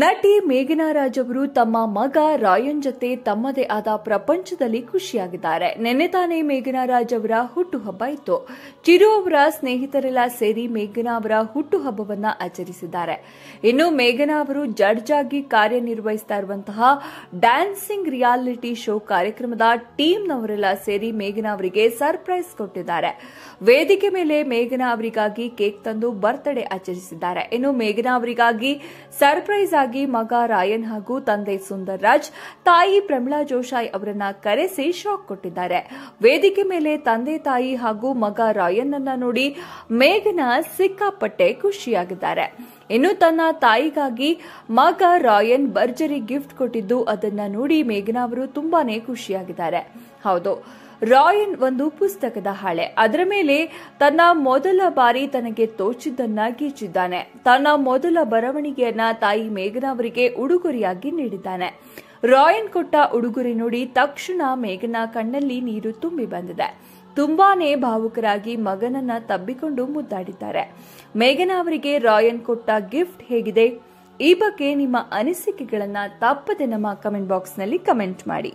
ನಟಿ ಮೇಘನಾ ರಾಜ್ ಅವರು ತಮ್ಮ ಮಗ ರಾಯನ್ ಜೊತೆ ತಮ್ಮದೇ ಆದ ಪ್ರಪಂಚದಲ್ಲಿ ಖುಷಿಯಾಗಿದ್ದಾರೆ ನಿನ್ನೆ ತಾನೇ ಮೇಘನಾ ರಾಜ್ ಅವರ ಹುಟ್ಟುಹಬ್ಬ ಇತ್ತು ಚಿರು ಅವರ ಸ್ನೇಹಿತರೆಲ್ಲ ಸೇರಿ ಮೇಘನಾ ಅವರ ಹುಟ್ಟುಹಬ್ಬವನ್ನು ಆಚರಿಸಿದ್ದಾರೆ ಇನ್ನು ಮೇಘನಾ ಅವರು ಜಡ್ಜ್ ಆಗಿ ಕಾರ್ಯನಿರ್ವಹಿಸ್ತಾ ಇರುವಂತಹ ಡ್ಯಾನ್ಸಿಂಗ್ ರಿಯಾಲಿಟಿ ಶೋ ಕಾರ್ಯಕ್ರಮದ ಟೀಮ್ನವರೆಲ್ಲ ಸೇರಿ ಮೇಘನಾ ಅವರಿಗೆ ಸರ್ಪ್ರೈಸ್ ಕೊಟ್ಟಿದ್ದಾರೆ ವೇದಿಕೆ ಮೇಲೆ ಮೇಘನಾ ಅವರಿಗಾಗಿ ಕೇಕ್ ತಂದು ಬರ್ತ್ಡೇ ಆಚರಿಸಿದ್ದಾರೆ ಇನ್ನು ಮೇಘನಾ ಅವರಿಗಾಗಿ ಸರ್ಪ್ರೈಸ್ ಇದಕ್ಕಾಗಿ ಮಗ ರಾಯನ್ ಹಾಗೂ ತಂದೆ ಸುಂದರ್ ತಾಯಿ ಪ್ರಮೀಳಾ ಜೋಶಾಯ್ ಅವರನ್ನ ಕರೆಸಿ ಶಾಕ್ ಕೊಟ್ಟಿದ್ದಾರೆ ವೇದಿಕೆ ಮೇಲೆ ತಂದೆ ತಾಯಿ ಹಾಗೂ ಮಗ ರಾಯನ್ ಅನ್ನ ನೋಡಿ ಮೇಘನಾ ಸಿಕ್ಕಾಪಟ್ಟೆ ಖುಷಿಯಾಗಿದ್ದಾರೆ ಇನ್ನು ತನ್ನ ತಾಯಿಗಾಗಿ ಮಗ ರಾಯನ್ ಭರ್ಜರಿ ಗಿಫ್ಟ್ ಕೊಟ್ಟಿದ್ದು ಅದನ್ನ ನೋಡಿ ಮೇಘನಾ ಅವರು ತುಂಬಾನೇ ಖುಷಿಯಾಗಿದ್ದಾರೆ ಹೌದು ರಾಯನ್ ಒಂದು ಪುಸ್ತಕದ ಹಾಳೆ ಅದರ ಮೇಲೆ ತನ್ನ ಮೊದಲ ಬಾರಿ ತನಗೆ ತೋಚಿದ್ದನ್ನ ಗೀಚಿದ್ದಾನೆ ತನ್ನ ಮೊದಲ ಬರವಣಿಗೆಯನ್ನ ತಾಯಿ ಮೇಘನಾ ಅವರಿಗೆ ಉಡುಗೊರೆಯಾಗಿ ನೀಡಿದ್ದಾನೆ ರಾಯನ್ ಕೊಟ್ಟ ಉಡುಗೊರೆ ನೋಡಿ ತಕ್ಷಣ ಮೇಘನಾ ಕಣ್ಣಲ್ಲಿ ನೀರು ತುಂಬಿ ಬಂದಿದೆ ತುಂಬಾನೇ ಭಾವುಕರಾಗಿ ಮಗನನ್ನ ತಬ್ಬಿಕೊಂಡು ಮುದ್ದಾಡಿದ್ದಾರೆ ಮೇಘನಾ ಅವರಿಗೆ ರಾಯನ್ ಕೊಟ್ಟ ಗಿಫ್ಟ್ ಹೇಗಿದೆ ಈ ಬಗ್ಗೆ ನಿಮ್ಮ ಅನಿಸಿಕೆಗಳನ್ನ ತಪ್ಪದೆ ನಮ್ಮ ಕಮೆಂಟ್ ಬಾಕ್ಸ್ನಲ್ಲಿ ಕಮೆಂಟ್ ಮಾಡಿ